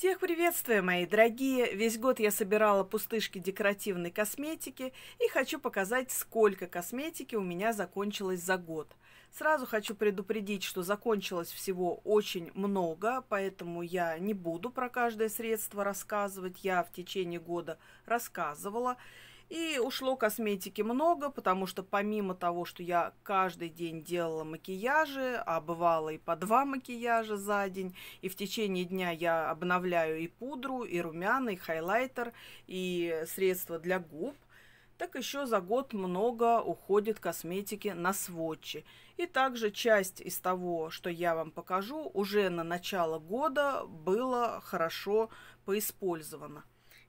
Всех приветствую, мои дорогие! Весь год я собирала пустышки декоративной косметики и хочу показать, сколько косметики у меня закончилось за год. Сразу хочу предупредить, что закончилось всего очень много, поэтому я не буду про каждое средство рассказывать. Я в течение года рассказывала. И ушло косметики много, потому что помимо того, что я каждый день делала макияжи, а бывало и по два макияжа за день, и в течение дня я обновляю и пудру, и румяна, и хайлайтер, и средства для губ, так еще за год много уходит косметики на сводчи. И также часть из того, что я вам покажу, уже на начало года было хорошо поиспользовано.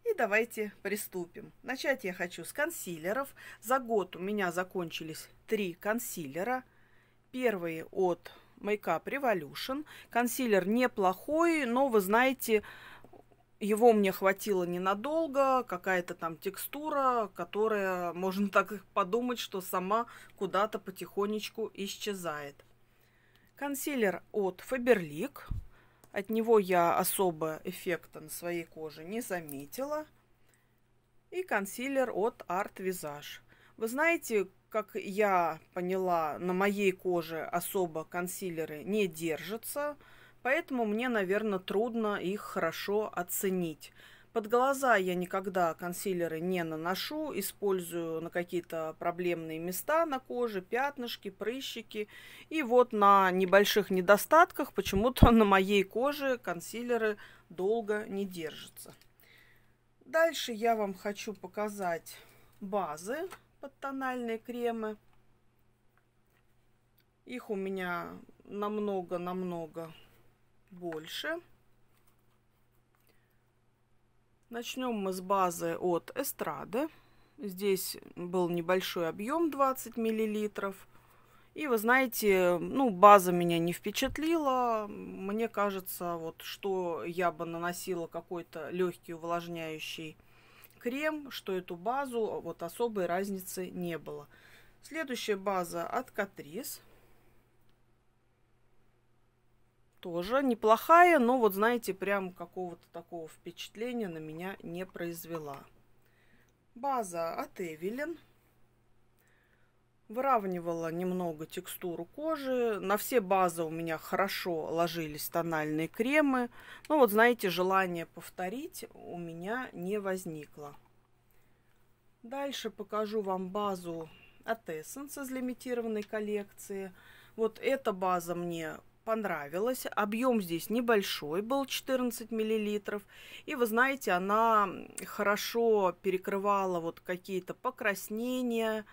И давайте приступим. Начать я хочу с консилеров. За год у меня закончились три консилера. Первые от Makeup Revolution. Консилер неплохой, но вы знаете, его мне хватило ненадолго, какая-то там текстура, которая, можно так подумать, что сама куда-то потихонечку исчезает. Консилер от Faberlic. От него я особо эффекта на своей коже не заметила. И консилер от Art Visage. Вы знаете, как я поняла, на моей коже особо консилеры не держатся, поэтому мне, наверное, трудно их хорошо оценить. Под глаза я никогда консилеры не наношу, использую на какие-то проблемные места на коже, пятнышки, прыщики. И вот на небольших недостатках почему-то на моей коже консилеры долго не держатся. Дальше я вам хочу показать базы под тональные кремы. Их у меня намного-намного больше. Начнем мы с базы от эстрады. Здесь был небольшой объем 20 миллилитров. И вы знаете, ну, база меня не впечатлила. Мне кажется, вот что я бы наносила какой-то легкий увлажняющий крем, что эту базу вот особой разницы не было. Следующая база от Catrice. тоже неплохая, но вот знаете, прям какого-то такого впечатления на меня не произвела. База от Эвелин. Выравнивала немного текстуру кожи. На все базы у меня хорошо ложились тональные кремы. Но ну вот знаете, желание повторить у меня не возникло. Дальше покажу вам базу от Essence из лимитированной коллекции. Вот эта база мне понравилась. Объем здесь небольшой был, 14 миллилитров. И вы знаете, она хорошо перекрывала вот какие-то покраснения,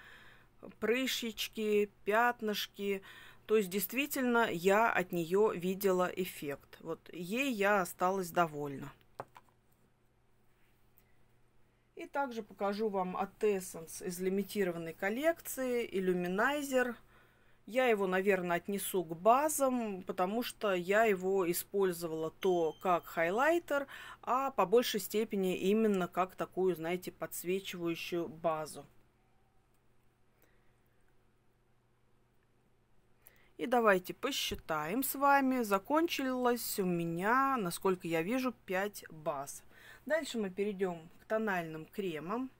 прыщички, пятнышки. То есть действительно я от нее видела эффект. Вот ей я осталась довольна. И также покажу вам от Essence из лимитированной коллекции иллюминайзер – я его, наверное, отнесу к базам, потому что я его использовала то как хайлайтер, а по большей степени именно как такую, знаете, подсвечивающую базу. И давайте посчитаем с вами. Закончилось у меня, насколько я вижу, 5 баз. Дальше мы перейдем к тональным кремам.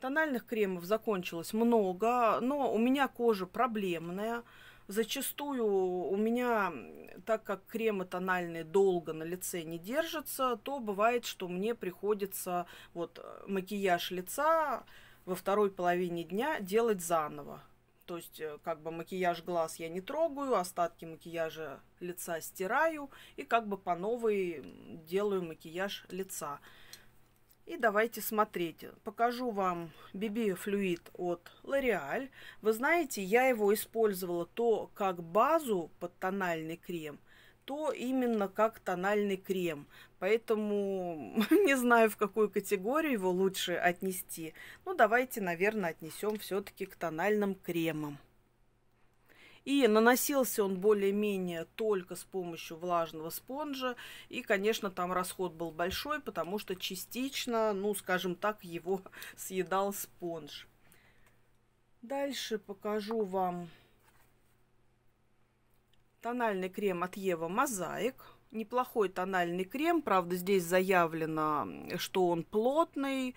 Тональных кремов закончилось много, но у меня кожа проблемная. Зачастую у меня, так как кремы тональные долго на лице не держатся, то бывает, что мне приходится вот э, макияж лица во второй половине дня делать заново. То есть, э, как бы макияж глаз я не трогаю, остатки макияжа лица стираю и как бы по новой делаю макияж лица. И давайте смотреть. Покажу вам BB флюид от L'Oreal. Вы знаете, я его использовала то как базу под тональный крем, то именно как тональный крем. Поэтому не знаю, в какую категорию его лучше отнести. Но ну, давайте, наверное, отнесем все-таки к тональным кремам. И наносился он более-менее только с помощью влажного спонжа. И, конечно, там расход был большой, потому что частично, ну, скажем так, его съедал спонж. Дальше покажу вам тональный крем от Ева Мозаик. Неплохой тональный крем, правда, здесь заявлено, что он плотный.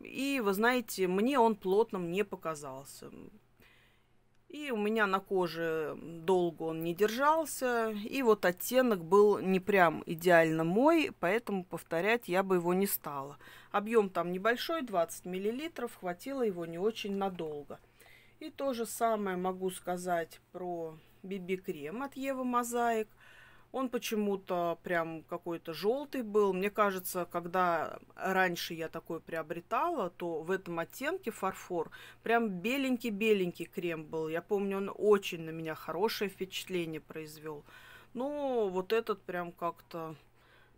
И, вы знаете, мне он плотным не показался. И у меня на коже долго он не держался. И вот оттенок был не прям идеально мой, поэтому повторять я бы его не стала. Объем там небольшой, 20 мл, хватило его не очень надолго. И то же самое могу сказать про BB-крем от Ева Мозаик – он почему-то прям какой-то желтый был. Мне кажется, когда раньше я такой приобретала, то в этом оттенке фарфор прям беленький-беленький крем был. Я помню, он очень на меня хорошее впечатление произвел. Но ну, вот этот прям как-то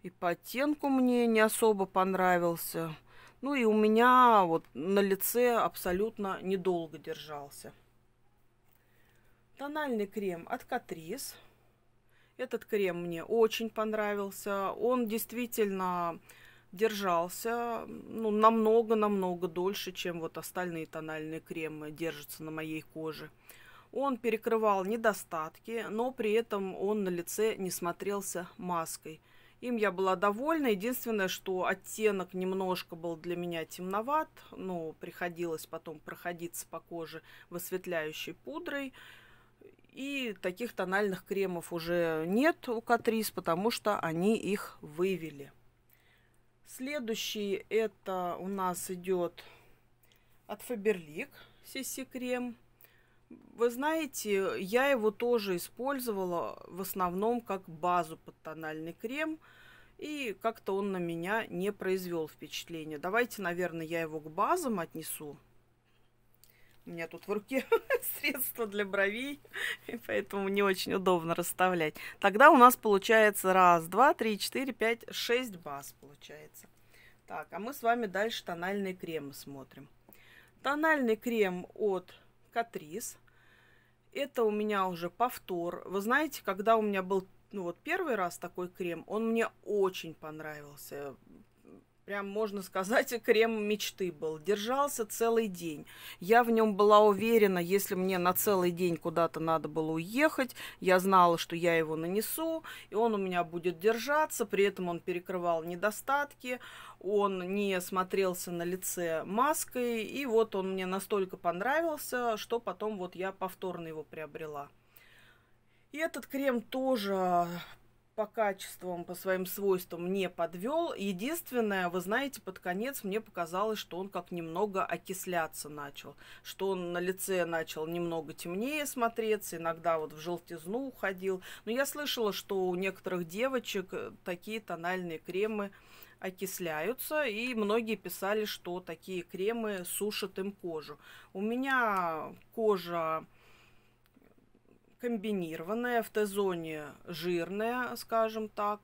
и по оттенку мне не особо понравился. Ну и у меня вот на лице абсолютно недолго держался. Тональный крем от Catrice. Этот крем мне очень понравился. Он действительно держался ну, намного-намного дольше, чем вот остальные тональные кремы держатся на моей коже. Он перекрывал недостатки, но при этом он на лице не смотрелся маской. Им я была довольна. Единственное, что оттенок немножко был для меня темноват, но приходилось потом проходиться по коже высветляющей пудрой. И таких тональных кремов уже нет у Катрис, потому что они их вывели. Следующий это у нас идет от Faberlic CC крем. Вы знаете, я его тоже использовала в основном как базу под тональный крем. И как-то он на меня не произвел впечатление. Давайте, наверное, я его к базам отнесу. У меня тут в руке средство для бровей, и поэтому не очень удобно расставлять. Тогда у нас получается раз, два, три, четыре, пять, шесть баз получается. Так, а мы с вами дальше тональные кремы смотрим. Тональный крем от Catrice. Это у меня уже повтор. Вы знаете, когда у меня был ну вот первый раз такой крем, он мне очень понравился прям, можно сказать, крем мечты был. Держался целый день. Я в нем была уверена, если мне на целый день куда-то надо было уехать, я знала, что я его нанесу, и он у меня будет держаться. При этом он перекрывал недостатки, он не смотрелся на лице маской, и вот он мне настолько понравился, что потом вот я повторно его приобрела. И этот крем тоже по качествам, по своим свойствам не подвел. Единственное, вы знаете, под конец мне показалось, что он как немного окисляться начал, что он на лице начал немного темнее смотреться, иногда вот в желтизну уходил. Но я слышала, что у некоторых девочек э, такие тональные кремы окисляются, и многие писали, что такие кремы сушат им кожу. У меня кожа комбинированная, в Т-зоне жирная, скажем так.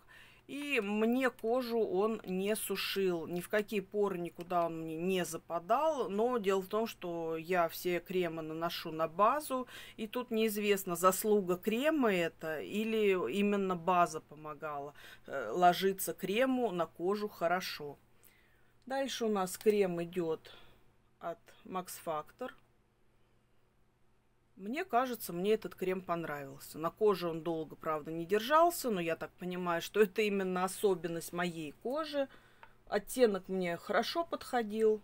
И мне кожу он не сушил, ни в какие поры никуда он мне не западал. Но дело в том, что я все кремы наношу на базу, и тут неизвестно, заслуга крема это или именно база помогала. Э, ложиться крему на кожу хорошо. Дальше у нас крем идет от Max Factor. Мне кажется, мне этот крем понравился. На коже он долго, правда, не держался, но я так понимаю, что это именно особенность моей кожи. Оттенок мне хорошо подходил.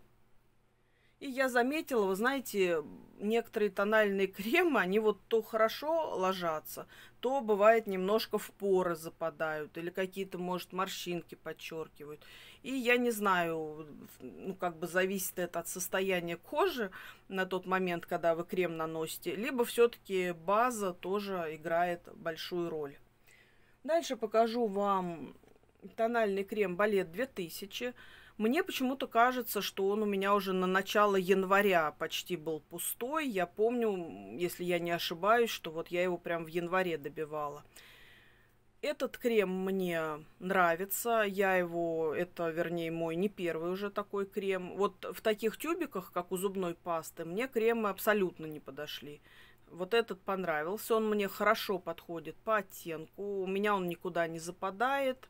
И я заметила, вы знаете, некоторые тональные кремы, они вот то хорошо ложатся, то бывает немножко в поры западают или какие-то, может, морщинки подчеркивают. И я не знаю, ну, как бы зависит это от состояния кожи на тот момент, когда вы крем наносите, либо все-таки база тоже играет большую роль. Дальше покажу вам тональный крем Балет 2000. Мне почему-то кажется, что он у меня уже на начало января почти был пустой. Я помню, если я не ошибаюсь, что вот я его прям в январе добивала. Этот крем мне нравится, я его, это, вернее, мой не первый уже такой крем. Вот в таких тюбиках, как у зубной пасты, мне кремы абсолютно не подошли. Вот этот понравился, он мне хорошо подходит по оттенку, у меня он никуда не западает.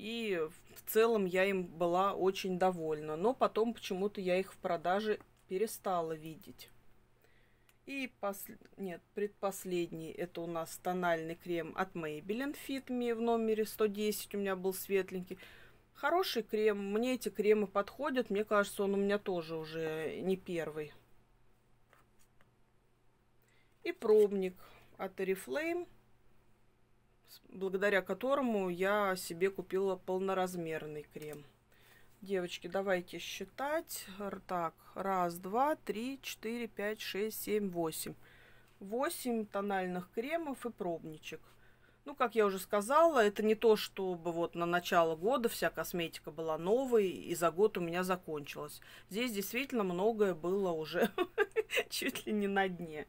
И в целом я им была очень довольна. Но потом почему-то я их в продаже перестала видеть. И пос... нет, предпоследний это у нас тональный крем от Maybelline Fit Me в номере 110 у меня был светленький. Хороший крем, мне эти кремы подходят, мне кажется, он у меня тоже уже не первый. И пробник от Oriflame благодаря которому я себе купила полноразмерный крем. Девочки, давайте считать. Так, раз, два, три, четыре, пять, шесть, семь, восемь. Восемь тональных кремов и пробничек. Ну, как я уже сказала, это не то, чтобы вот на начало года вся косметика была новой, и за год у меня закончилась. Здесь действительно многое было уже чуть ли не на дне.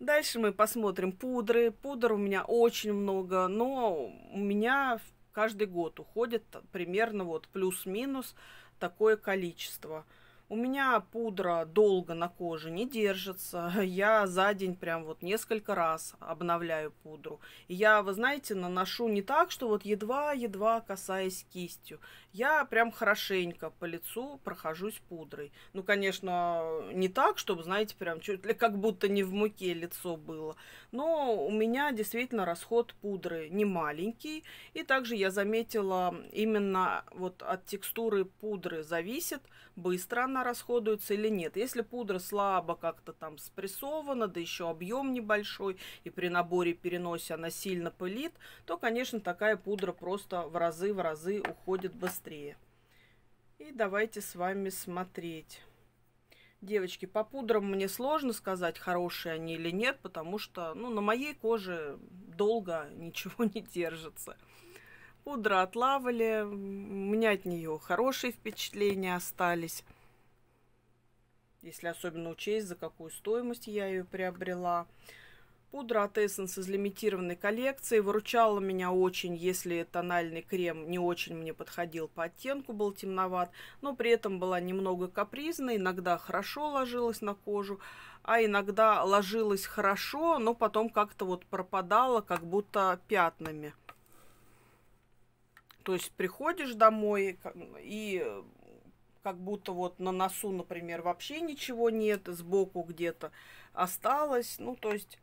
Дальше мы посмотрим пудры. Пудр у меня очень много, но у меня каждый год уходит примерно вот плюс-минус такое количество. У меня пудра долго на коже не держится. Я за день прям вот несколько раз обновляю пудру. И я, вы знаете, наношу не так, что вот едва-едва касаясь кистью я прям хорошенько по лицу прохожусь пудрой. Ну, конечно, не так, чтобы, знаете, прям чуть ли как будто не в муке лицо было. Но у меня действительно расход пудры не маленький. И также я заметила, именно вот от текстуры пудры зависит, быстро она расходуется или нет. Если пудра слабо как-то там спрессована, да еще объем небольшой, и при наборе переносе она сильно пылит, то, конечно, такая пудра просто в разы в разы уходит быстрее быстрее. И давайте с вами смотреть. Девочки, по пудрам мне сложно сказать, хорошие они или нет, потому что ну, на моей коже долго ничего не держится. Пудра отлавали, у меня от нее хорошие впечатления остались. Если особенно учесть, за какую стоимость я ее приобрела. Пудра от Essence из лимитированной коллекции. Выручала меня очень, если тональный крем не очень мне подходил по оттенку, был темноват. Но при этом была немного капризной, иногда хорошо ложилась на кожу, а иногда ложилась хорошо, но потом как-то вот пропадала, как будто пятнами. То есть приходишь домой и как будто вот на носу, например, вообще ничего нет, сбоку где-то осталось. Ну, то есть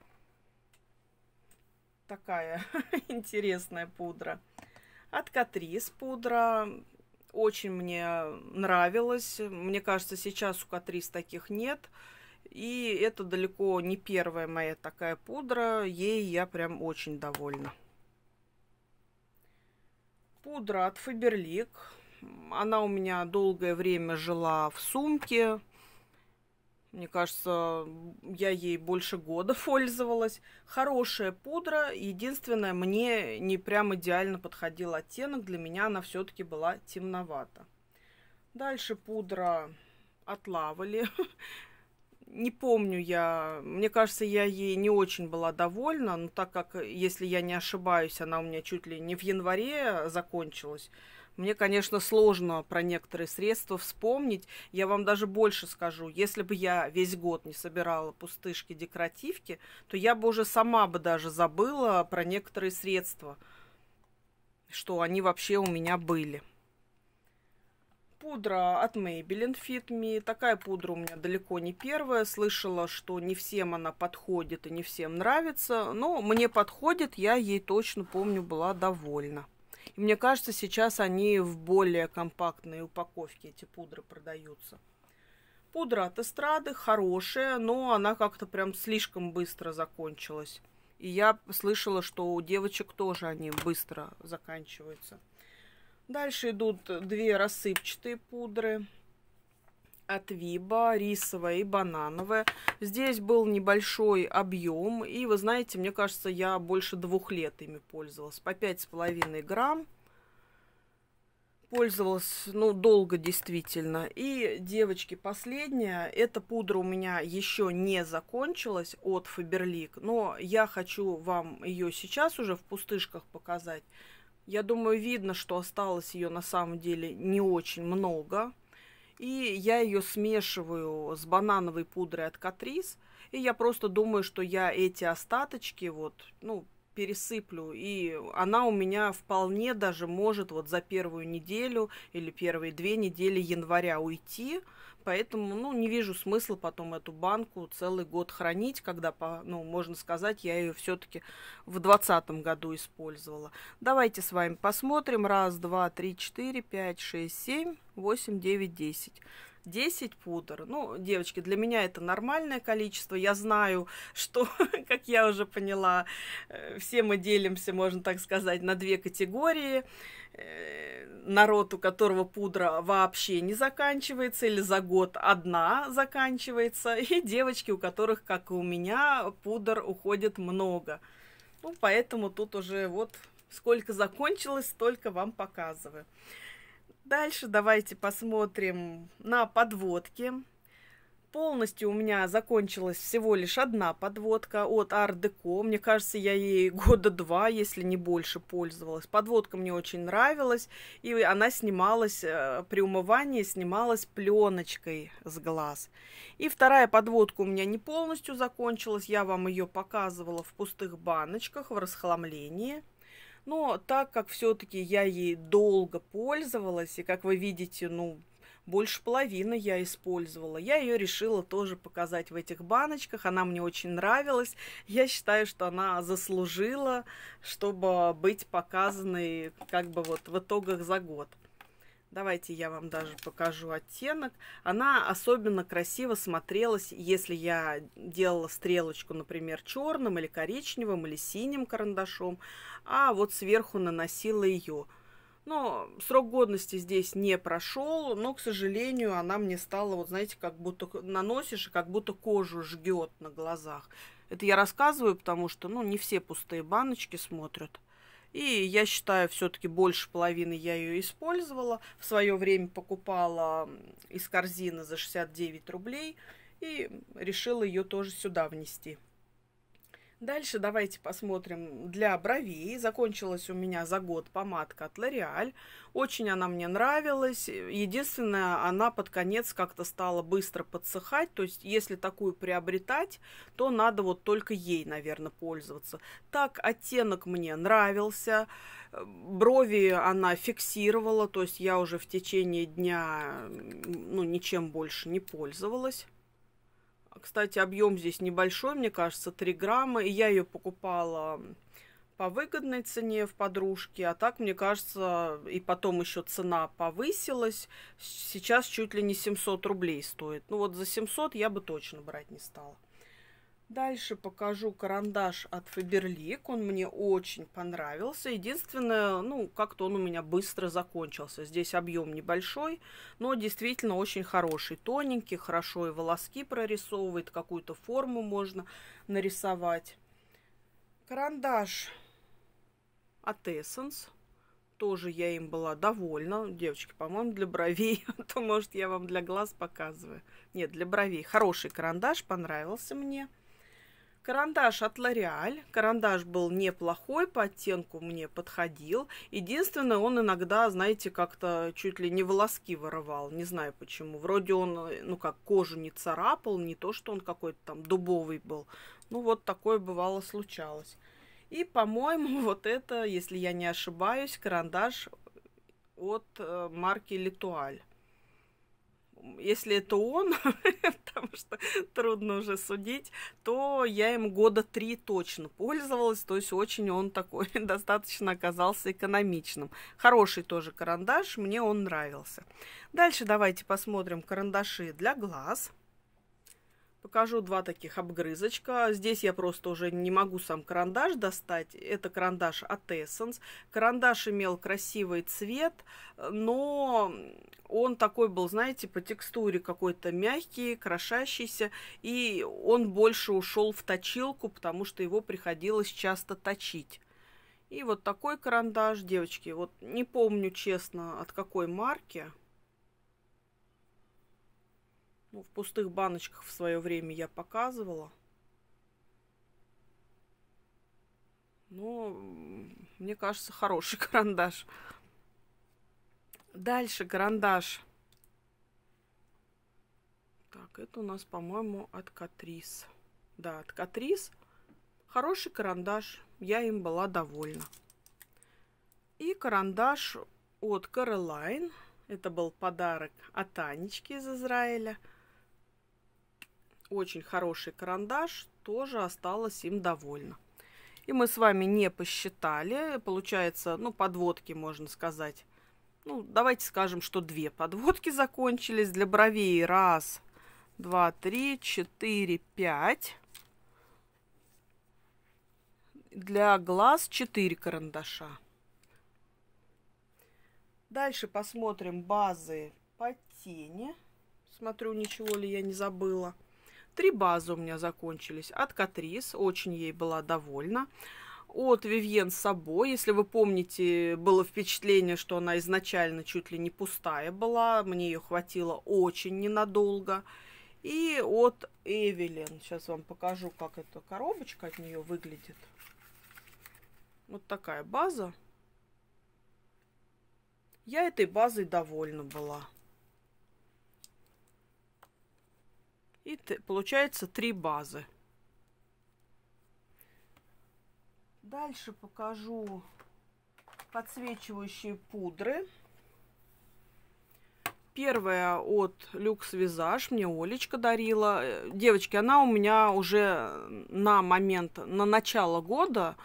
такая интересная пудра. От Катрис пудра. Очень мне нравилась. Мне кажется, сейчас у Катрис таких нет. И это далеко не первая моя такая пудра. Ей я прям очень довольна. Пудра от Фаберлик. Она у меня долгое время жила в сумке. Мне кажется, я ей больше года пользовалась. Хорошая пудра. Единственное, мне не прям идеально подходил оттенок. Для меня она все-таки была темновата. Дальше пудра от Лавали. Не помню я, мне кажется, я ей не очень была довольна, но так как, если я не ошибаюсь, она у меня чуть ли не в январе закончилась, мне, конечно, сложно про некоторые средства вспомнить. Я вам даже больше скажу. Если бы я весь год не собирала пустышки, декоративки, то я бы уже сама бы даже забыла про некоторые средства, что они вообще у меня были. Пудра от Maybelline Fit Me. Такая пудра у меня далеко не первая. Слышала, что не всем она подходит и не всем нравится. Но мне подходит, я ей точно помню, была довольна. И мне кажется, сейчас они в более компактной упаковке, эти пудры продаются. Пудра от эстрады хорошая, но она как-то прям слишком быстро закончилась. И я слышала, что у девочек тоже они быстро заканчиваются. Дальше идут две рассыпчатые пудры от Виба, рисовая и банановая. Здесь был небольшой объем, и вы знаете, мне кажется, я больше двух лет ими пользовалась. По 5,5 грамм пользовалась, ну, долго действительно. И, девочки, последняя. Эта пудра у меня еще не закончилась от Faberlic, но я хочу вам ее сейчас уже в пустышках показать. Я думаю, видно, что осталось ее на самом деле не очень много. И я ее смешиваю с банановой пудрой от Катрис. И я просто думаю, что я эти остаточки вот, ну, пересыплю. И она у меня вполне даже может вот за первую неделю или первые две недели января уйти – Поэтому, ну, не вижу смысла потом эту банку целый год хранить, когда, по, ну, можно сказать, я ее все-таки в двадцатом году использовала. Давайте с вами посмотрим. Раз, два, три, четыре, пять, шесть, семь, восемь, девять, десять. 10 пудр. Ну, девочки, для меня это нормальное количество. Я знаю, что, как я уже поняла, э, все мы делимся, можно так сказать, на две категории. Э, народ, у которого пудра вообще не заканчивается, или за год одна заканчивается, и девочки, у которых, как и у меня, пудр уходит много. Ну, поэтому тут уже вот сколько закончилось, столько вам показываю. Дальше давайте посмотрим на подводки. Полностью у меня закончилась всего лишь одна подводка от Ардеко. Мне кажется, я ей года два, если не больше, пользовалась. Подводка мне очень нравилась, и она снималась э, при умывании, снималась пленочкой с глаз. И вторая подводка у меня не полностью закончилась. Я вам ее показывала в пустых баночках, в расхламлении. Но так как все-таки я ей долго пользовалась, и как вы видите, ну, больше половины я использовала. Я ее решила тоже показать в этих баночках. Она мне очень нравилась. Я считаю, что она заслужила, чтобы быть показанной как бы вот в итогах за год. Давайте я вам даже покажу оттенок. Она особенно красиво смотрелась, если я делала стрелочку, например, черным или коричневым или синим карандашом, а вот сверху наносила ее. Но срок годности здесь не прошел, но, к сожалению, она мне стала, вот знаете, как будто наносишь, и как будто кожу жгет на глазах. Это я рассказываю, потому что, ну, не все пустые баночки смотрят. И я считаю, все-таки больше половины я ее использовала. В свое время покупала из корзины за 69 рублей и решила ее тоже сюда внести. Дальше давайте посмотрим для бровей. Закончилась у меня за год помадка от L'Oreal. Очень она мне нравилась. Единственное, она под конец как-то стала быстро подсыхать. То есть, если такую приобретать, то надо вот только ей, наверное, пользоваться. Так, оттенок мне нравился. Брови она фиксировала. То есть, я уже в течение дня ну, ничем больше не пользовалась. Кстати, объем здесь небольшой, мне кажется, 3 грамма. И я ее покупала по выгодной цене в подружке, а так, мне кажется, и потом еще цена повысилась. Сейчас чуть ли не 700 рублей стоит. Ну вот за 700 я бы точно брать не стала. Дальше покажу карандаш от Фаберлик. Он мне очень понравился. Единственное, ну, как-то он у меня быстро закончился. Здесь объем небольшой, но действительно очень хороший. Тоненький, хорошо и волоски прорисовывает, какую-то форму можно нарисовать. Карандаш от Essence. Тоже я им была довольна. Девочки, по-моему, для бровей. а то, может, я вам для глаз показываю. Нет, для бровей. Хороший карандаш, понравился мне. Карандаш от L'Oreal. Карандаш был неплохой, по оттенку мне подходил. Единственное, он иногда, знаете, как-то чуть ли не волоски воровал. Не знаю почему. Вроде он, ну как, кожу не царапал, не то, что он какой-то там дубовый был. Ну вот такое бывало случалось. И, по-моему, вот это, если я не ошибаюсь, карандаш от э, марки Литуаль если это он, потому что трудно уже судить, то я им года три точно пользовалась, то есть очень он такой достаточно оказался экономичным. Хороший тоже карандаш, мне он нравился. Дальше давайте посмотрим карандаши для глаз. Покажу два таких обгрызочка. Здесь я просто уже не могу сам карандаш достать. Это карандаш от Essence. Карандаш имел красивый цвет, но он такой был, знаете, по текстуре какой-то мягкий, крошащийся. И он больше ушел в точилку, потому что его приходилось часто точить. И вот такой карандаш, девочки, вот не помню честно от какой марки. Ну, в пустых баночках в свое время я показывала. Но мне кажется, хороший карандаш. Дальше карандаш. Так, это у нас, по-моему, от Катрис. Да, от Катрис. Хороший карандаш. Я им была довольна. И карандаш от Каролайн. Это был подарок от Анечки из Израиля – очень хороший карандаш, тоже осталось им довольна. И мы с вами не посчитали, получается, ну, подводки, можно сказать. Ну, давайте скажем, что две подводки закончились для бровей. Раз, два, три, четыре, пять. Для глаз четыре карандаша. Дальше посмотрим базы по тени. Смотрю, ничего ли я не забыла. Три базы у меня закончились. От Катрис, очень ей была довольна. От Вивьен с собой если вы помните, было впечатление, что она изначально чуть ли не пустая была. Мне ее хватило очень ненадолго. И от Эвелин. Сейчас вам покажу, как эта коробочка от нее выглядит. Вот такая база. Я этой базой довольна была. И получается три базы. Дальше покажу подсвечивающие пудры. Первая от Люкс Визаж мне Олечка дарила. Э, девочки, она у меня уже на момент, на начало года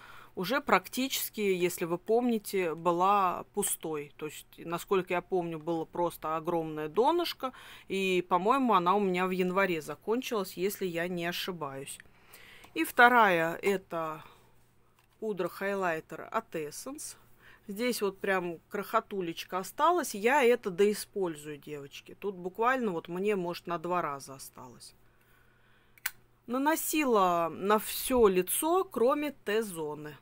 уже практически, если вы помните, была пустой. То есть, насколько я помню, было просто огромное донышко, и, по-моему, она у меня в январе закончилась, если я не ошибаюсь. И вторая это пудра хайлайтера от Essence. Здесь вот прям крохотулечка осталась. Я это доиспользую, девочки. Тут буквально вот мне, может, на два раза осталось. Наносила на все лицо, кроме Т-зоны.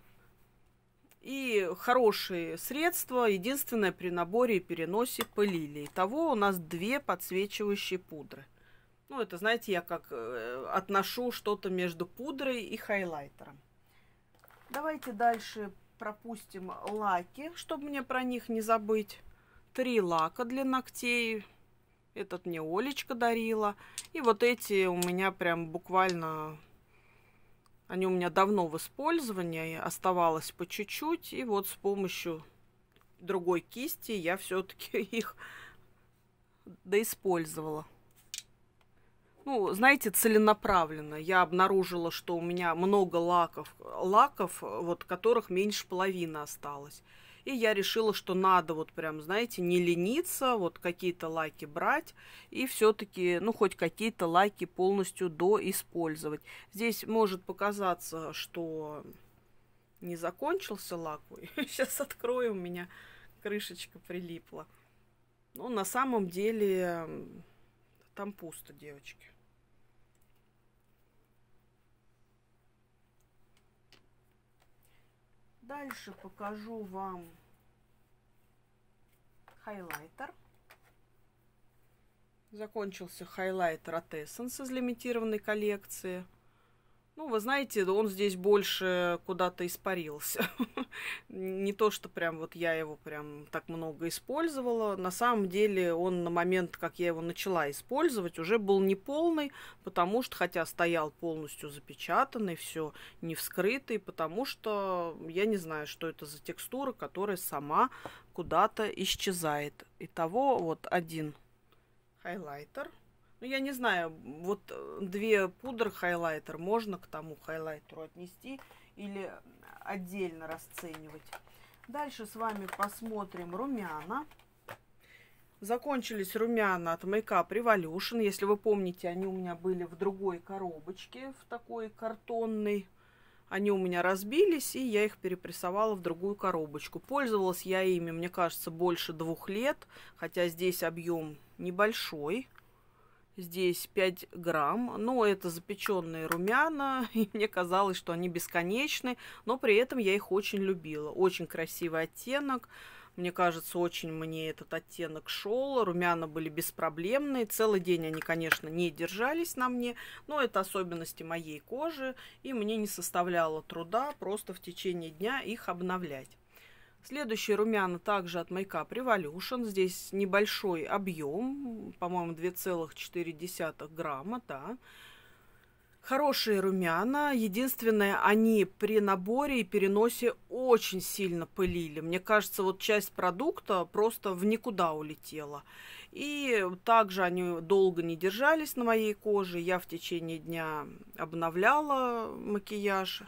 И хорошие средства, единственное при наборе и переносе пылили. Итого у нас две подсвечивающие пудры. Ну, это, знаете, я как э, отношу что-то между пудрой и хайлайтером. Давайте дальше пропустим лаки, чтобы мне про них не забыть. Три лака для ногтей. Этот мне Олечка дарила. И вот эти у меня прям буквально они у меня давно в использовании, оставалось по чуть-чуть. И вот с помощью другой кисти я все-таки их доиспользовала. Ну, знаете, целенаправленно. Я обнаружила, что у меня много лаков, лаков, вот которых меньше половины осталось. И я решила, что надо вот прям, знаете, не лениться, вот какие-то лайки брать и все-таки, ну, хоть какие-то лайки полностью доиспользовать. Здесь может показаться, что не закончился лак. Ой, сейчас открою, у меня крышечка прилипла. Но на самом деле там пусто, девочки. Дальше покажу вам хайлайтер. Закончился хайлайтер от Essence из лимитированной коллекции. Ну, вы знаете, он здесь больше куда-то испарился. Не то, что прям вот я его прям так много использовала. На самом деле он на момент, как я его начала использовать, уже был неполный, потому что, хотя стоял полностью запечатанный, все не вскрытый, потому что я не знаю, что это за текстура, которая сама куда-то исчезает. Итого вот один хайлайтер – ну, я не знаю, вот э, две пудры, хайлайтер можно к тому хайлайтеру отнести или отдельно расценивать. Дальше с вами посмотрим румяна. Закончились румяна от Makeup Revolution. Если вы помните, они у меня были в другой коробочке, в такой картонной. Они у меня разбились, и я их перепрессовала в другую коробочку. Пользовалась я ими, мне кажется, больше двух лет, хотя здесь объем небольшой. Здесь 5 грамм, но это запеченные румяна, и мне казалось, что они бесконечны, но при этом я их очень любила. Очень красивый оттенок, мне кажется, очень мне этот оттенок шел, румяна были беспроблемные, целый день они, конечно, не держались на мне, но это особенности моей кожи, и мне не составляло труда просто в течение дня их обновлять. Следующие румяна также от Makeup Revolution. Здесь небольшой объем, по-моему, 2,4 грамма, да. Хорошие румяна. Единственное, они при наборе и переносе очень сильно пылили. Мне кажется, вот часть продукта просто в никуда улетела. И также они долго не держались на моей коже. Я в течение дня обновляла макияж.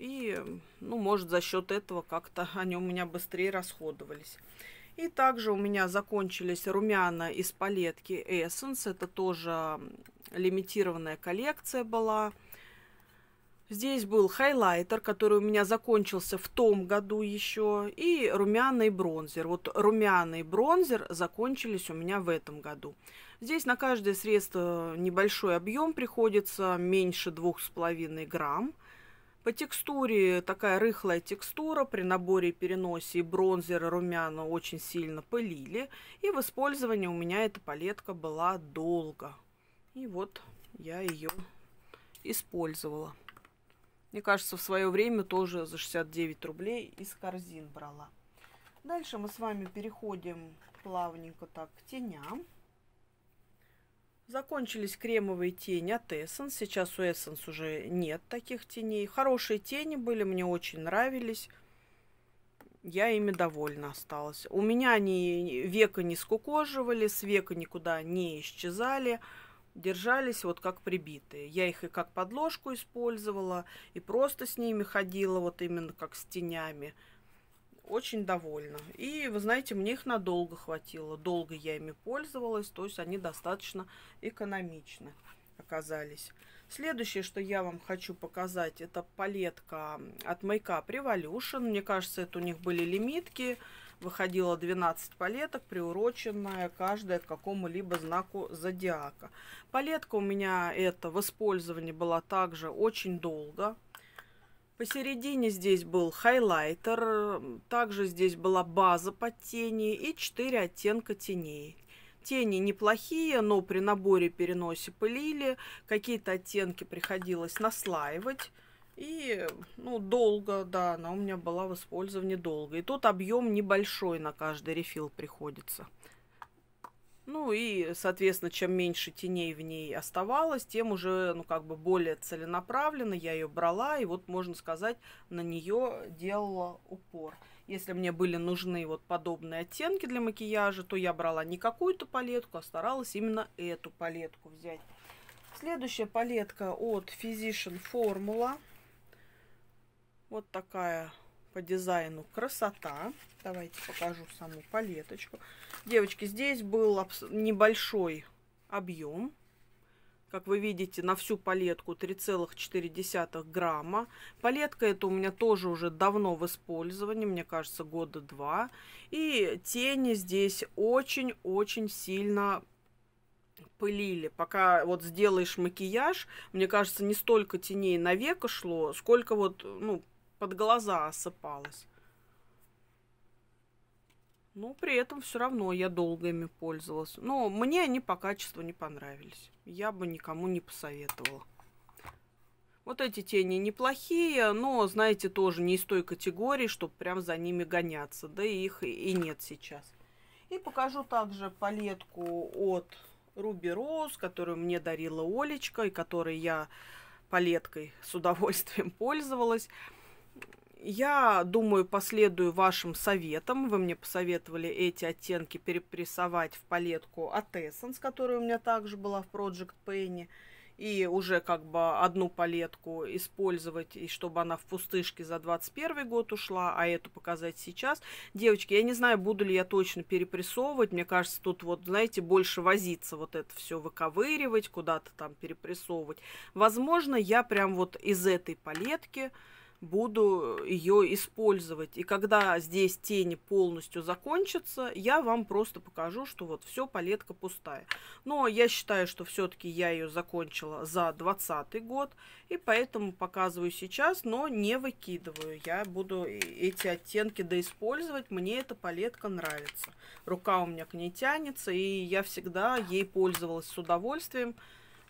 И, ну, может, за счет этого как-то они у меня быстрее расходовались. И также у меня закончились румяна из палетки Essence. Это тоже лимитированная коллекция была. Здесь был хайлайтер, который у меня закончился в том году еще, и румяный бронзер. Вот румяный бронзер закончились у меня в этом году. Здесь на каждое средство небольшой объем приходится, меньше 2,5 грамм. По текстуре такая рыхлая текстура, при наборе и переносе и бронзера румяна очень сильно пылили. И в использовании у меня эта палетка была долго. И вот я ее использовала. Мне кажется, в свое время тоже за 69 рублей из корзин брала. Дальше мы с вами переходим плавненько так к теням. Закончились кремовые тени от Essence. Сейчас у Essence уже нет таких теней. Хорошие тени были, мне очень нравились. Я ими довольна осталась. У меня они века не скукоживали, с века никуда не исчезали. Держались вот как прибитые. Я их и как подложку использовала, и просто с ними ходила, вот именно как с тенями очень довольна. И, вы знаете, мне их надолго хватило. Долго я ими пользовалась, то есть они достаточно экономичны оказались. Следующее, что я вам хочу показать, это палетка от Makeup Revolution. Мне кажется, это у них были лимитки. Выходило 12 палеток, приуроченная каждая к какому-либо знаку зодиака. Палетка у меня это в использовании была также очень долго, Посередине здесь был хайлайтер, также здесь была база под тени и 4 оттенка теней. Тени неплохие, но при наборе переносе пылили, какие-то оттенки приходилось наслаивать. И, ну, долго, да, она у меня была в использовании долго. И тут объем небольшой на каждый рефил приходится. Ну и, соответственно, чем меньше теней в ней оставалось, тем уже, ну, как бы более целенаправленно я ее брала, и вот, можно сказать, на нее делала упор. Если мне были нужны вот подобные оттенки для макияжа, то я брала не какую-то палетку, а старалась именно эту палетку взять. Следующая палетка от Physician Formula. Вот такая по дизайну красота. Давайте покажу саму палеточку. Девочки, здесь был небольшой объем. Как вы видите, на всю палетку 3,4 грамма. Палетка эта у меня тоже уже давно в использовании, мне кажется, года два. И тени здесь очень-очень сильно пылили. Пока вот сделаешь макияж, мне кажется, не столько теней на века шло, сколько вот, ну, под глаза осыпалась. Но ну, при этом все равно я долго ими пользовалась. Но мне они по качеству не понравились. Я бы никому не посоветовала. Вот эти тени неплохие, но, знаете, тоже не из той категории, чтобы прям за ними гоняться. Да и их и нет сейчас. И покажу также палетку от Ruby Rose, которую мне дарила Олечка, и которой я палеткой с удовольствием пользовалась. Я, думаю, последую вашим советам. Вы мне посоветовали эти оттенки перепрессовать в палетку от Essence, которая у меня также была в Project Penny. И уже как бы одну палетку использовать, и чтобы она в пустышке за 21 год ушла, а эту показать сейчас. Девочки, я не знаю, буду ли я точно перепрессовывать. Мне кажется, тут вот, знаете, больше возиться вот это все выковыривать, куда-то там перепрессовывать. Возможно, я прям вот из этой палетки буду ее использовать. И когда здесь тени полностью закончатся, я вам просто покажу, что вот все, палетка пустая. Но я считаю, что все-таки я ее закончила за 2020 год, и поэтому показываю сейчас, но не выкидываю. Я буду эти оттенки доиспользовать, мне эта палетка нравится. Рука у меня к ней тянется, и я всегда ей пользовалась с удовольствием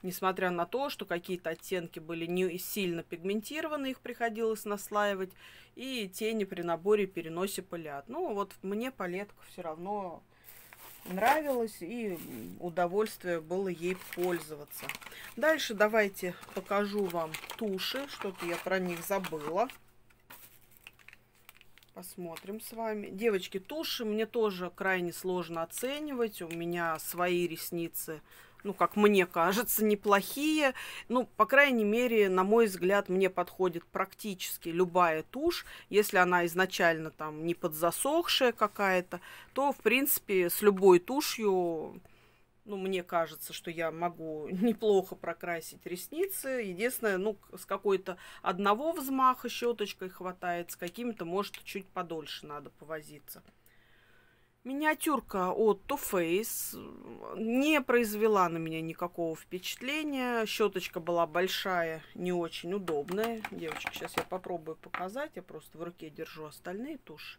несмотря на то, что какие-то оттенки были не сильно пигментированы, их приходилось наслаивать, и тени при наборе переносе палят. Ну, вот мне палетка все равно нравилась, и удовольствие было ей пользоваться. Дальше давайте покажу вам туши, что-то я про них забыла. Посмотрим с вами. Девочки, туши мне тоже крайне сложно оценивать. У меня свои ресницы ну, как мне кажется, неплохие. Ну, по крайней мере, на мой взгляд, мне подходит практически любая тушь. Если она изначально там не подзасохшая какая-то, то, в принципе, с любой тушью ну, мне кажется, что я могу неплохо прокрасить ресницы. Единственное, ну, с какой-то одного взмаха щеточкой хватает, с каким-то, может, чуть подольше надо повозиться. Миниатюрка от Too Faced не произвела на меня никакого впечатления. Щеточка была большая, не очень удобная. Девочки, сейчас я попробую показать. Я просто в руке держу остальные туши.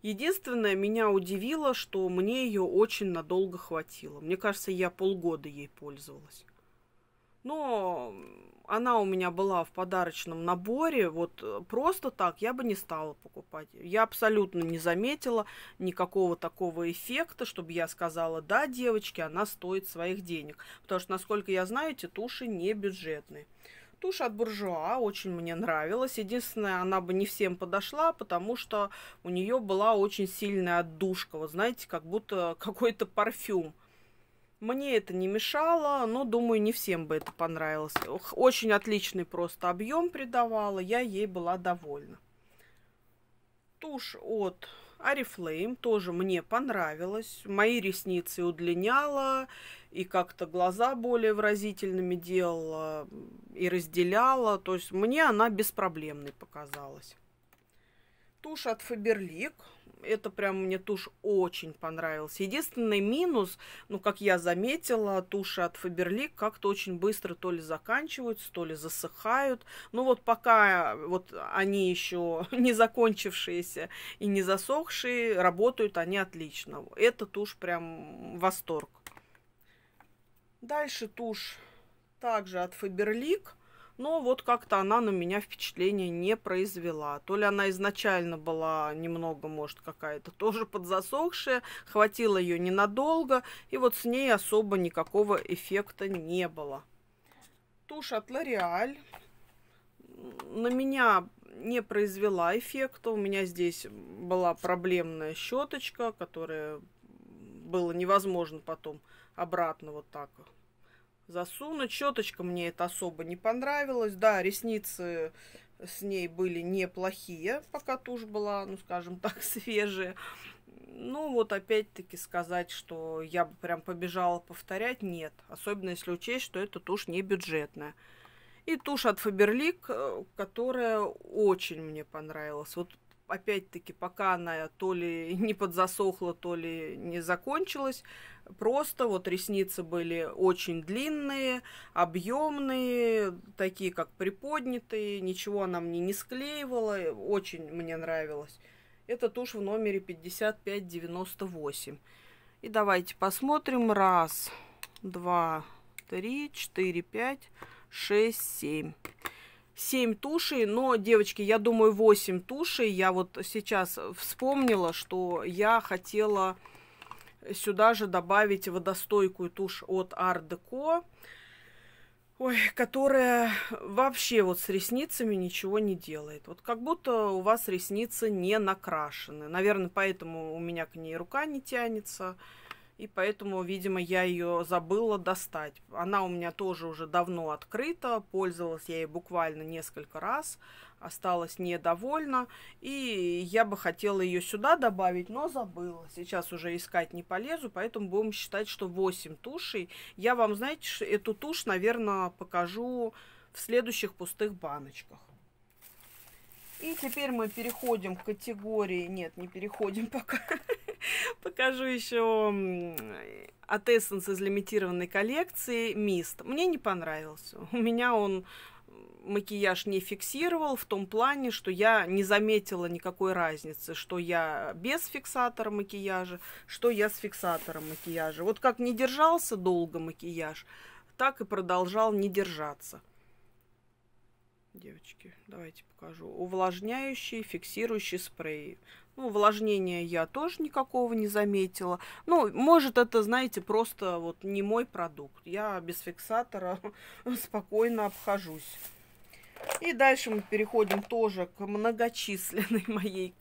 Единственное, меня удивило, что мне ее очень надолго хватило. Мне кажется, я полгода ей пользовалась. Но она у меня была в подарочном наборе, вот э, просто так я бы не стала покупать. Я абсолютно не заметила никакого такого эффекта, чтобы я сказала, да, девочки, она стоит своих денег. Потому что, насколько я знаю, эти туши не бюджетные. Тушь от буржуа очень мне нравилась. Единственное, она бы не всем подошла, потому что у нее была очень сильная отдушка. Вот знаете, как будто какой-то парфюм мне это не мешало, но, думаю, не всем бы это понравилось. Очень отличный просто объем придавала, я ей была довольна. Тушь от Арифлейм тоже мне понравилась. Мои ресницы удлиняла и как-то глаза более выразительными делала и разделяла. То есть мне она беспроблемной показалась. Тушь от Фаберлик это прям мне тушь очень понравился. Единственный минус, ну, как я заметила, туши от Фаберлик как-то очень быстро то ли заканчиваются, то ли засыхают. Ну, вот пока вот они еще не закончившиеся и не засохшие, работают они отлично. Это тушь прям восторг. Дальше тушь также от Фаберлик. Но вот как-то она на меня впечатление не произвела. То ли она изначально была немного, может, какая-то тоже подзасохшая, хватило ее ненадолго, и вот с ней особо никакого эффекта не было. Тушь от L'Oreal на меня не произвела эффекта. У меня здесь была проблемная щеточка, которая было невозможно потом обратно вот так засунуть. Щеточка мне это особо не понравилось, Да, ресницы с ней были неплохие, пока тушь была, ну, скажем так, свежая. Ну, вот опять-таки сказать, что я бы прям побежала повторять, нет. Особенно если учесть, что эта тушь не бюджетная. И тушь от Фаберлик, э, которая очень мне понравилась. Вот опять-таки, пока она то ли не подзасохла, то ли не закончилась. Просто вот ресницы были очень длинные, объемные, такие как приподнятые, ничего она мне не склеивала, э, очень мне нравилось. Это тушь в номере 5598. И давайте посмотрим. Раз, два, три, четыре, пять, шесть, семь. 7 тушей, но, девочки, я думаю, 8 тушей. Я вот сейчас вспомнила, что я хотела сюда же добавить водостойкую тушь от Art Deco, ой, которая вообще вот с ресницами ничего не делает. Вот как будто у вас ресницы не накрашены. Наверное, поэтому у меня к ней рука не тянется и поэтому, видимо, я ее забыла достать. Она у меня тоже уже давно открыта, пользовалась я ей буквально несколько раз, осталась недовольна, и я бы хотела ее сюда добавить, но забыла. Сейчас уже искать не полезу, поэтому будем считать, что 8 тушей. Я вам, знаете, эту тушь, наверное, покажу в следующих пустых баночках. И теперь мы переходим к категории... Нет, не переходим пока. Покажу еще от Essence из лимитированной коллекции Мист. Мне не понравился. У меня он макияж не фиксировал в том плане, что я не заметила никакой разницы, что я без фиксатора макияжа, что я с фиксатором макияжа. Вот как не держался долго макияж, так и продолжал не держаться. Девочки, давайте покажу. Увлажняющий, фиксирующий спрей. Ну, увлажнения я тоже никакого не заметила. Ну, может, это, знаете, просто вот не мой продукт. Я без фиксатора спокойно обхожусь. И дальше мы переходим тоже к многочисленной моей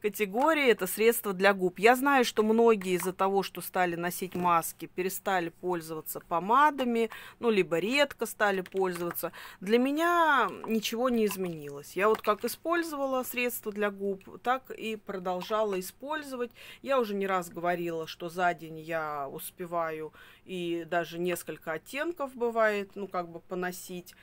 категории. Это средства для губ. Я знаю, что многие из-за того, что стали носить маски, перестали пользоваться помадами, ну, либо редко стали пользоваться. Для меня ничего не изменилось. Я вот как использовала средства для губ, так и продолжала использовать. Я уже не раз говорила, что за день я успеваю и даже несколько оттенков бывает, ну, как бы поносить.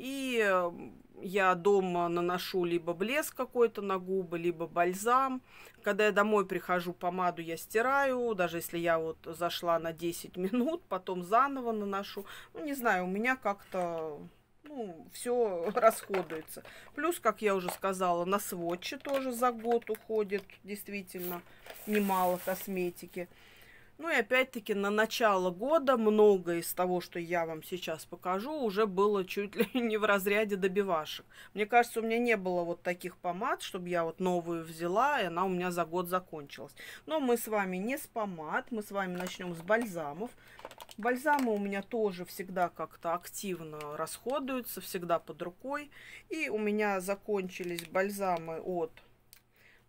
И эм, я дома наношу либо блеск какой-то на губы, либо бальзам. Когда я домой прихожу, помаду я стираю, даже если я вот зашла на 10 минут, потом заново наношу. Ну, не знаю, у меня как-то ну, все расходуется. Плюс, как я уже сказала, на сводчи тоже за год уходит действительно немало косметики. Ну и опять-таки на начало года многое из того, что я вам сейчас покажу, уже было чуть ли не в разряде добивашек. Мне кажется, у меня не было вот таких помад, чтобы я вот новую взяла, и она у меня за год закончилась. Но мы с вами не с помад, мы с вами начнем с бальзамов. Бальзамы у меня тоже всегда как-то активно расходуются, всегда под рукой. И у меня закончились бальзамы от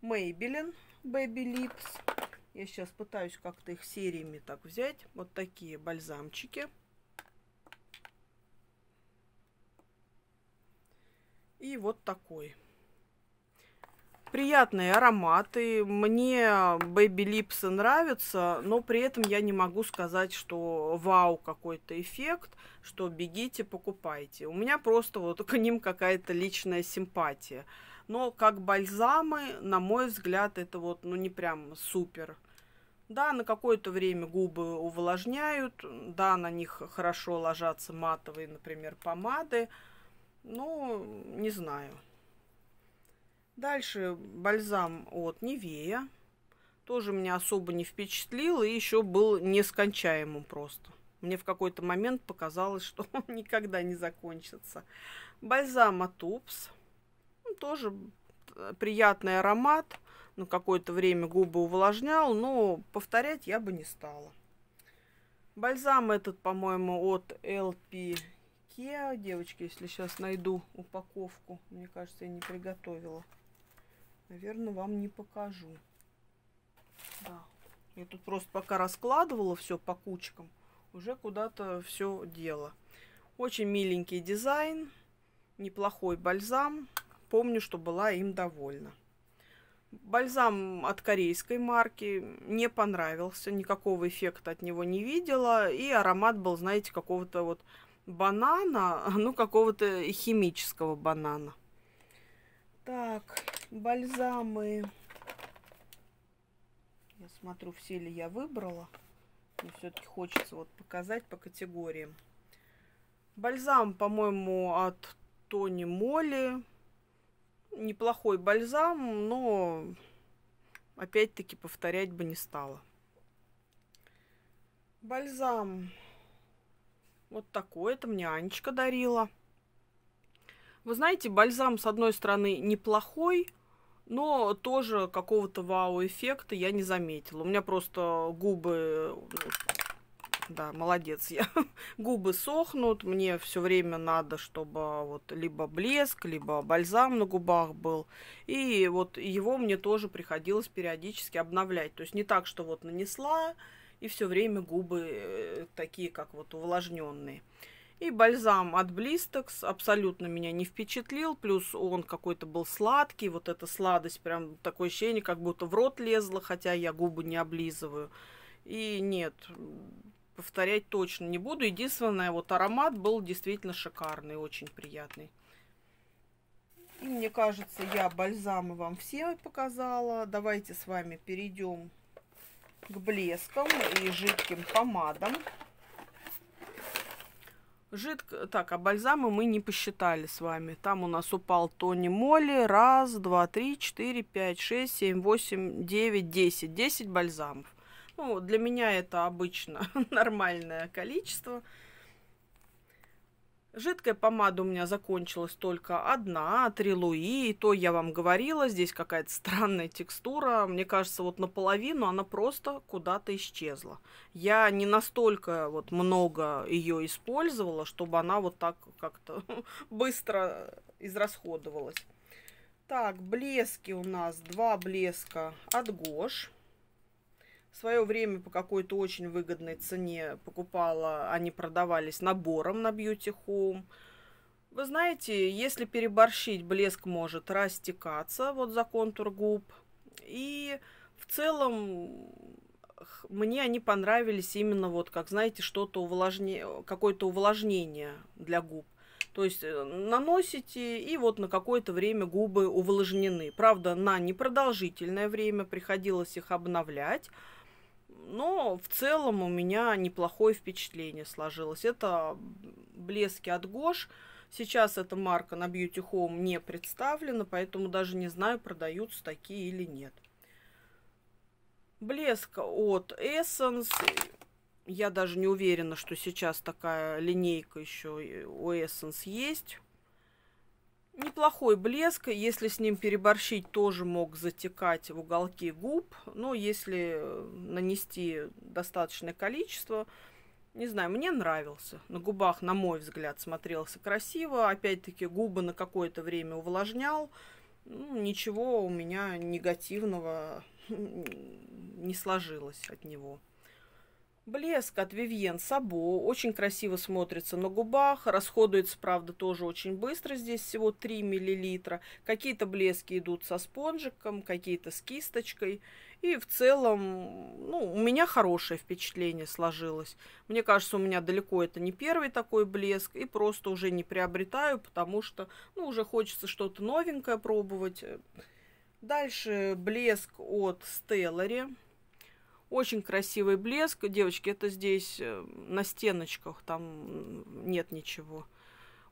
Maybelline Baby Lips. Я сейчас пытаюсь как-то их сериями так взять. Вот такие бальзамчики. И вот такой приятные ароматы. Мне Baby Lips нравится, но при этом я не могу сказать, что вау, какой-то эффект, что бегите, покупайте. У меня просто вот к ним какая-то личная симпатия. Но как бальзамы, на мой взгляд, это вот, ну, не прям супер. Да, на какое-то время губы увлажняют, да, на них хорошо ложатся матовые, например, помады. Ну, не знаю. Дальше бальзам от Невея. Тоже меня особо не впечатлил и еще был нескончаемым просто. Мне в какой-то момент показалось, что он никогда не закончится. Бальзам от Упс. Ну, тоже э, приятный аромат. на какое-то время губы увлажнял, но повторять я бы не стала. Бальзам этот, по-моему, от LP Kia. Девочки, если сейчас найду упаковку, мне кажется, я не приготовила наверное, вам не покажу. Да. Я тут просто пока раскладывала все по кучкам, уже куда-то все дело. Очень миленький дизайн, неплохой бальзам. Помню, что была им довольна. Бальзам от корейской марки не понравился, никакого эффекта от него не видела. И аромат был, знаете, какого-то вот банана, ну какого-то химического банана. Так, бальзамы. Я смотрю, все ли я выбрала. Мне все-таки хочется вот показать по категориям. Бальзам, по-моему, от Тони Молли. Неплохой бальзам, но опять-таки повторять бы не стала. Бальзам. Вот такой. Это мне Анечка дарила. Вы знаете, бальзам, с одной стороны, неплохой, но тоже какого-то вау-эффекта я не заметила. У меня просто губы ну, да, молодец я. Губы сохнут, мне все время надо, чтобы вот либо блеск, либо бальзам на губах был. И вот его мне тоже приходилось периодически обновлять. То есть не так, что вот нанесла, и все время губы э, такие, как вот увлажненные. И бальзам от Блистекс абсолютно меня не впечатлил. Плюс он какой-то был сладкий. Вот эта сладость, прям такое ощущение, как будто в рот лезла, хотя я губы не облизываю. И нет, повторять точно не буду. Единственное, вот аромат был действительно шикарный, очень приятный. И мне кажется, я бальзамы вам все показала. Давайте с вами перейдем к блескам и жидким помадам. Жидко... Так, а бальзамы мы не посчитали с вами. Там у нас упал Тони Молли. Раз, два, три, четыре, пять, шесть, семь, восемь, девять, десять. Десять бальзамов. Ну, для меня это обычно нормальное количество. Жидкая помада у меня закончилась только одна, три Луи. И то я вам говорила, здесь какая-то странная текстура. Мне кажется, вот наполовину она просто куда-то исчезла. Я не настолько вот много ее использовала, чтобы она вот так как-то быстро израсходовалась. Так, блески у нас, два блеска от Гош. В свое время по какой-то очень выгодной цене покупала, они а продавались набором на Beauty Home. Вы знаете, если переборщить, блеск может растекаться вот за контур губ. И в целом мне они понравились именно вот, как знаете, что-то увлажнение, какое-то увлажнение для губ. То есть э, наносите, и вот на какое-то время губы увлажнены. Правда, на непродолжительное время приходилось их обновлять но в целом у меня неплохое впечатление сложилось. Это блески от Гош. Сейчас эта марка на Beauty Home не представлена, поэтому даже не знаю, продаются такие или нет. Блеск от Essence. Я даже не уверена, что сейчас такая линейка еще у Essence есть. Неплохой блеск, если с ним переборщить, тоже мог затекать в уголки губ, но если э, нанести достаточное количество, не знаю, мне нравился. На губах, на мой взгляд, смотрелся красиво, опять-таки губы на какое-то время увлажнял, ну, ничего у меня негативного не сложилось от него. Блеск от Vivienne Сабо очень красиво смотрится на губах, расходуется, правда, тоже очень быстро, здесь всего 3 мл. Какие-то блески идут со спонжиком, какие-то с кисточкой. И в целом, ну, у меня хорошее впечатление сложилось. Мне кажется, у меня далеко это не первый такой блеск, и просто уже не приобретаю, потому что, ну, уже хочется что-то новенькое пробовать. Дальше блеск от Stellary. Очень красивый блеск. Девочки, это здесь э, на стеночках, там нет ничего.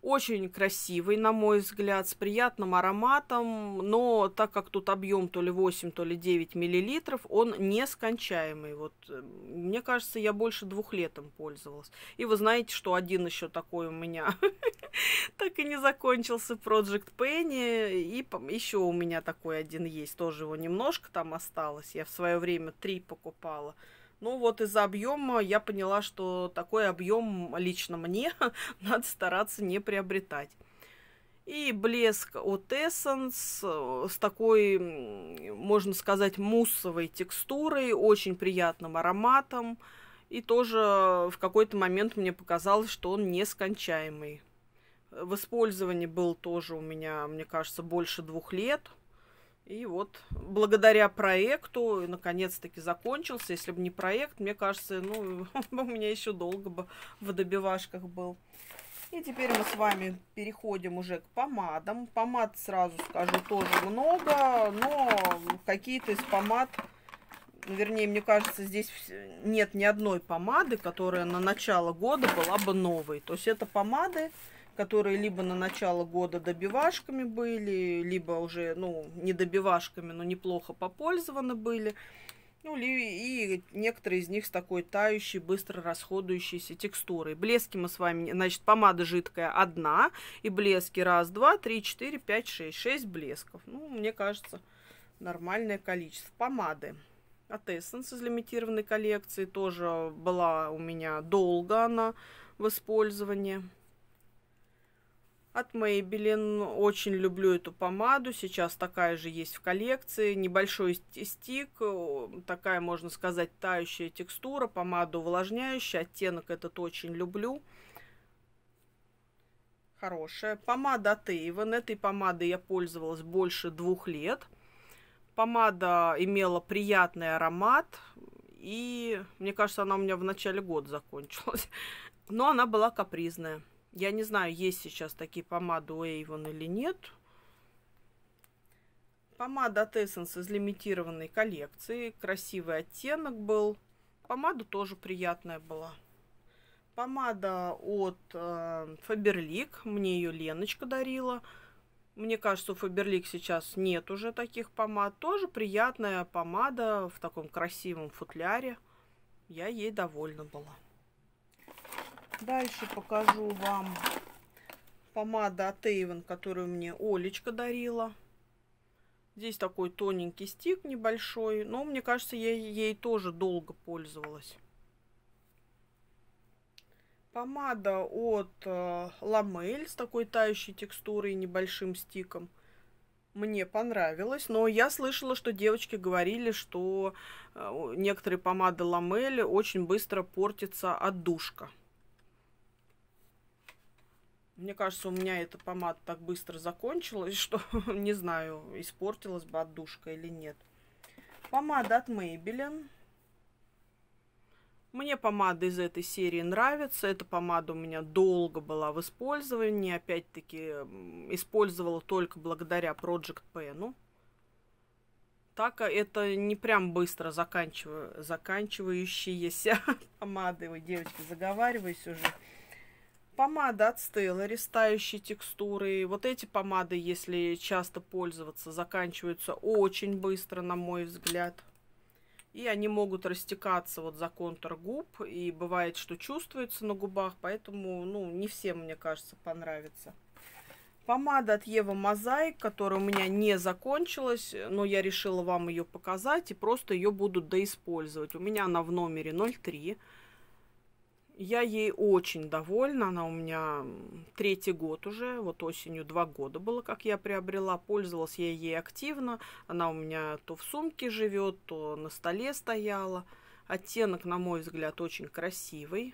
Очень красивый, на мой взгляд, с приятным ароматом, но так как тут объем то ли 8, то ли 9 миллилитров, он нескончаемый. Вот, эм, мне кажется, я больше двух лет им пользовалась. И вы знаете, что один еще такой у меня так и не закончился, Project Penny, и еще у меня такой один есть, тоже его немножко там осталось. Я в свое время три покупала. Ну вот из-за объема я поняла, что такой объем лично мне надо стараться не приобретать. И блеск от Essence э, с такой, можно сказать, муссовой текстурой, очень приятным ароматом. И тоже в какой-то момент мне показалось, что он нескончаемый. Э, в использовании был тоже у меня, мне кажется, больше двух лет – и вот благодаря проекту наконец-таки закончился. Если бы не проект, мне кажется, ну, у меня еще долго бы в добивашках был. И теперь мы с вами переходим уже к помадам. Помад, сразу скажу, тоже много, но какие-то из помад, ну, вернее, мне кажется, здесь нет ни одной помады, которая на начало года была бы новой. То есть это помады, которые либо на начало года добивашками были, либо уже, ну, не добивашками, но неплохо попользованы были. Ну, и некоторые из них с такой тающей, быстро расходующейся текстурой. Блески мы с вами, значит, помада жидкая одна, и блески раз, два, три, четыре, пять, шесть. Шесть блесков. Ну, мне кажется, нормальное количество. Помады. От Essence из лимитированной коллекции тоже была у меня долго она в использовании. От Maybelline очень люблю эту помаду. Сейчас такая же есть в коллекции. Небольшой стик, э, такая, можно сказать, тающая текстура, помада увлажняющая. Оттенок этот очень люблю. Хорошая. Помада от Avon. Этой помадой я пользовалась больше двух лет. Помада имела приятный аромат. И мне кажется, она у меня в начале года закончилась. Но она была капризная. Я не знаю, есть сейчас такие помады у Avon или нет. Помада от Essence из лимитированной коллекции. Красивый оттенок был. Помада тоже приятная была. Помада от э, Faberlic. Мне ее Леночка дарила. Мне кажется, у Faberlic сейчас нет уже таких помад. Тоже приятная помада в таком красивом футляре. Я ей довольна была. Дальше покажу вам помада от Avon, которую мне Олечка дарила. Здесь такой тоненький стик небольшой, но мне кажется, я ей тоже долго пользовалась. Помада от Ламель э, с такой тающей текстурой и небольшим стиком. Мне понравилась, но я слышала, что девочки говорили, что э, некоторые помады Ламель очень быстро портится отдушка. Мне кажется, у меня эта помада так быстро закончилась, что не знаю, испортилась бы отдушка или нет. Помада от Maybelline. Мне помада из этой серии нравится. Эта помада у меня долго была в использовании. Опять-таки, использовала только благодаря Project Pen. Ну, так, а это не прям быстро заканчиваю, заканчивающиеся помады. Ой, девочки, заговариваюсь уже. Помада отстыла, Стеллари текстуры. Вот эти помады, если часто пользоваться, заканчиваются очень быстро, на мой взгляд. И они могут растекаться вот за контур губ. И бывает, что чувствуется на губах. Поэтому, ну, не всем, мне кажется, понравится. Помада от Ева Мозаик, которая у меня не закончилась. Но я решила вам ее показать. И просто ее буду доиспользовать. У меня она в номере 03. Я ей очень довольна. Она у меня третий год уже. Вот осенью два года было, как я приобрела. Пользовалась я ей активно. Она у меня то в сумке живет, то на столе стояла. Оттенок, на мой взгляд, очень красивый.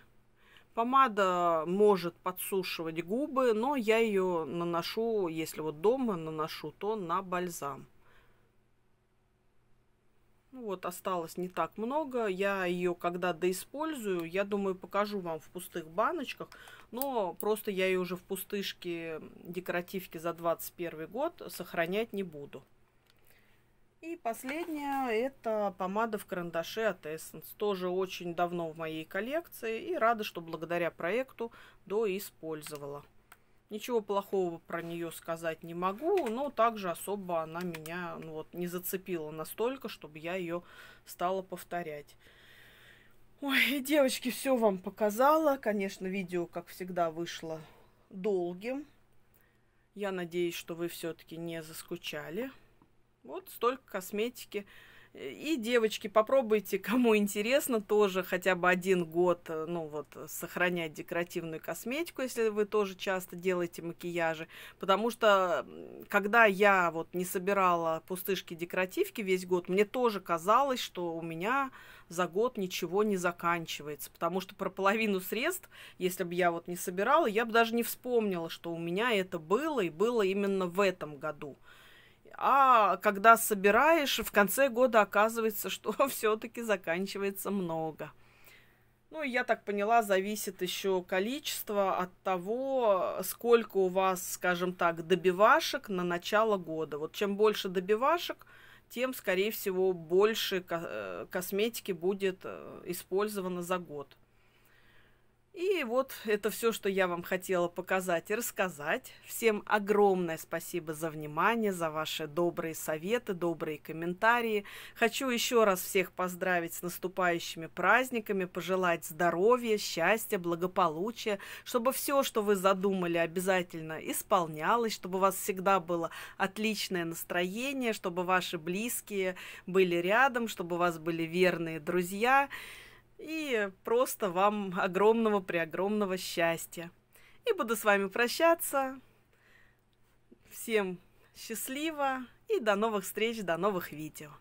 Помада может подсушивать губы, но я ее наношу, если вот дома наношу, то на бальзам. Ну вот, осталось не так много. Я ее когда доиспользую, я думаю, покажу вам в пустых баночках. Но просто я ее уже в пустышке декоративки за 21 год сохранять не буду. И последняя это помада в карандаше от Essence. Тоже очень давно в моей коллекции и рада, что благодаря проекту доиспользовала. Ничего плохого про нее сказать не могу, но также особо она меня ну, вот, не зацепила настолько, чтобы я ее стала повторять. Ой, девочки, все вам показала. Конечно, видео, как всегда, вышло долгим. Я надеюсь, что вы все-таки не заскучали. Вот столько косметики. И, девочки, попробуйте, кому интересно, тоже хотя бы один год, э, ну вот, сохранять декоративную косметику, если вы тоже часто делаете макияжи. Потому что, когда я вот не собирала пустышки-декоративки весь год, мне тоже казалось, что у меня за год ничего не заканчивается. Потому что про половину средств, если бы я вот не собирала, я бы даже не вспомнила, что у меня это было, и было именно в этом году. А когда собираешь, в конце года оказывается, что все-таки заканчивается много. Ну, я так поняла, зависит еще количество от того, сколько у вас, скажем так, добивашек на начало года. Вот чем больше добивашек, тем, скорее всего, больше э, косметики будет э, использовано за год. И вот это все, что я вам хотела показать и рассказать. Всем огромное спасибо за внимание, за ваши добрые советы, добрые комментарии. Хочу еще раз всех поздравить с наступающими праздниками, пожелать здоровья, счастья, благополучия, чтобы все, что вы задумали, обязательно исполнялось, чтобы у вас всегда было отличное настроение, чтобы ваши близкие были рядом, чтобы у вас были верные друзья. Друзья. И просто вам огромного при огромного счастья. И буду с вами прощаться. Всем счастливо и до новых встреч, до новых видео.